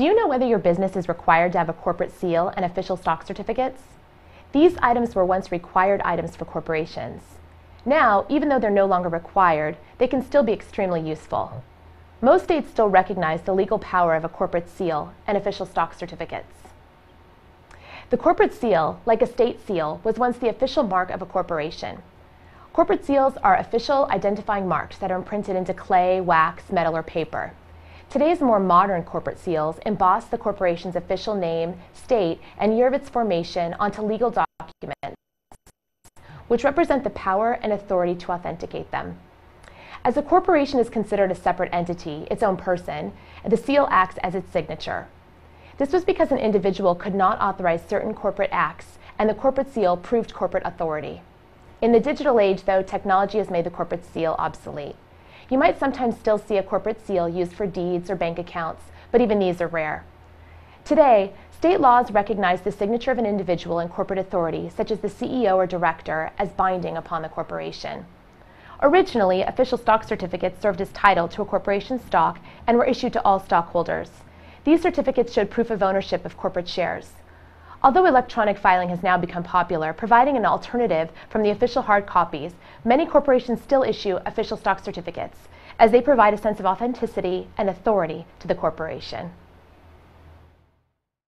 Do you know whether your business is required to have a corporate seal and official stock certificates? These items were once required items for corporations. Now, even though they're no longer required, they can still be extremely useful. Most states still recognize the legal power of a corporate seal and official stock certificates. The corporate seal, like a state seal, was once the official mark of a corporation. Corporate seals are official identifying marks that are imprinted into clay, wax, metal, or paper. Today's more modern corporate seals emboss the corporation's official name, state, and year of its formation onto legal documents, which represent the power and authority to authenticate them. As a corporation is considered a separate entity, its own person, the seal acts as its signature. This was because an individual could not authorize certain corporate acts, and the corporate seal proved corporate authority. In the digital age, though, technology has made the corporate seal obsolete. You might sometimes still see a corporate seal used for deeds or bank accounts, but even these are rare. Today, state laws recognize the signature of an individual in corporate authority, such as the CEO or director, as binding upon the corporation. Originally, official stock certificates served as title to a corporation's stock and were issued to all stockholders. These certificates showed proof of ownership of corporate shares. Although electronic filing has now become popular, providing an alternative from the official hard copies, many corporations still issue official stock certificates, as they provide a sense of authenticity and authority to the corporation.